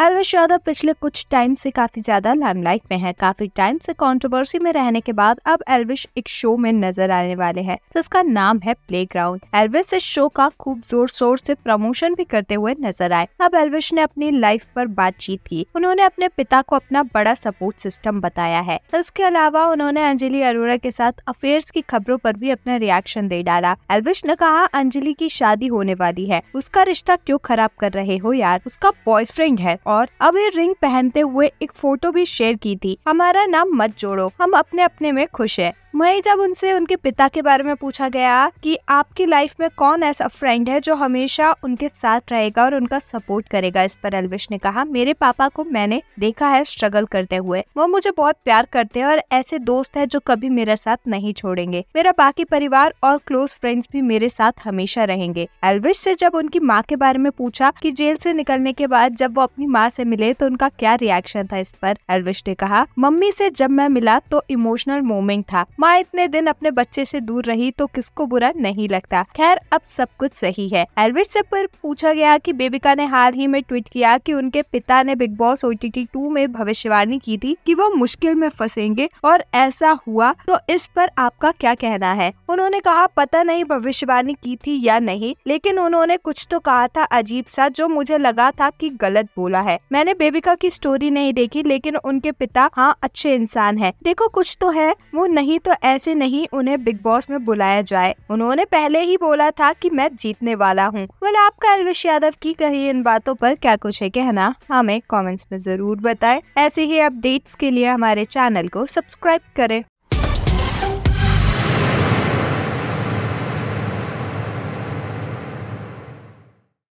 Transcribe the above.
एलविश यादव पिछले कुछ टाइम से काफी ज्यादा लाइमलाइट में है काफी टाइम से कंट्रोवर्सी में रहने के बाद अब एलविश एक शो में नजर आने वाले हैं जिसका तो नाम है प्ले ग्राउंड एलविश इस शो का खूब जोर शोर से प्रमोशन भी करते हुए नजर आए अब एलविश ने अपनी लाइफ पर बातचीत की उन्होंने अपने पिता को अपना बड़ा सपोर्ट सिस्टम बताया है इसके अलावा उन्होंने अंजलि अरोड़ा के साथ अफेयर्स की खबरों पर भी अपना रिएक्शन दे डाला एलविश ने कहा अंजलि की शादी होने वाली है उसका रिश्ता क्यों खराब कर रहे हो यार उसका बॉयफ्रेंड है और अब ये रिंग पहनते हुए एक फोटो भी शेयर की थी हमारा नाम मत जोड़ो हम अपने अपने में खुश है मैं जब उनसे उनके पिता के बारे में पूछा गया कि आपकी लाइफ में कौन ऐसा फ्रेंड है जो हमेशा उनके साथ रहेगा और उनका सपोर्ट करेगा इस पर अलविश ने कहा मेरे पापा को मैंने देखा है स्ट्रगल करते हुए वो मुझे बहुत प्यार करते हैं और ऐसे दोस्त है जो कभी मेरे साथ नहीं छोड़ेंगे मेरा बाकी परिवार और क्लोज फ्रेंड्स भी मेरे साथ हमेशा रहेंगे एलविश से जब उनकी माँ के बारे में पूछा की जेल से निकलने के बाद जब वो अपनी माँ से मिले तो उनका क्या रिएक्शन था इस पर एलविश ने कहा मम्मी से जब मैं मिला तो इमोशनल मोमेंट था माँ इतने दिन अपने बच्चे से दूर रही तो किसको बुरा नहीं लगता खैर अब सब कुछ सही है एलविश से पर पूछा गया कि बेबिका ने हाल ही में ट्वीट किया कि उनके पिता ने Bigg Boss O T two में भविष्यवाणी की थी कि वो मुश्किल में फंसेंगे और ऐसा हुआ तो इस पर आपका क्या कहना है उन्होंने कहा पता नहीं भविष्यवाणी की थी या नहीं लेकिन उन्होंने कुछ तो कहा था अजीब सा जो मुझे लगा था कि गलत बोला है मैंने बेबिका की स्टोरी नहीं देखी लेकिन उनके पिता हाँ अच्छे इंसान है देखो कुछ तो है वो नहीं तो तो ऐसे नहीं उन्हें बिग बॉस में बुलाया जाए उन्होंने पहले ही बोला था कि मैं जीतने वाला हूँ बोले आपका अलवेश यादव की कही इन बातों पर क्या कुछ है कहना हमें कमेंट्स में जरूर बताएं ऐसे ही अपडेट्स के लिए हमारे चैनल को सब्सक्राइब करें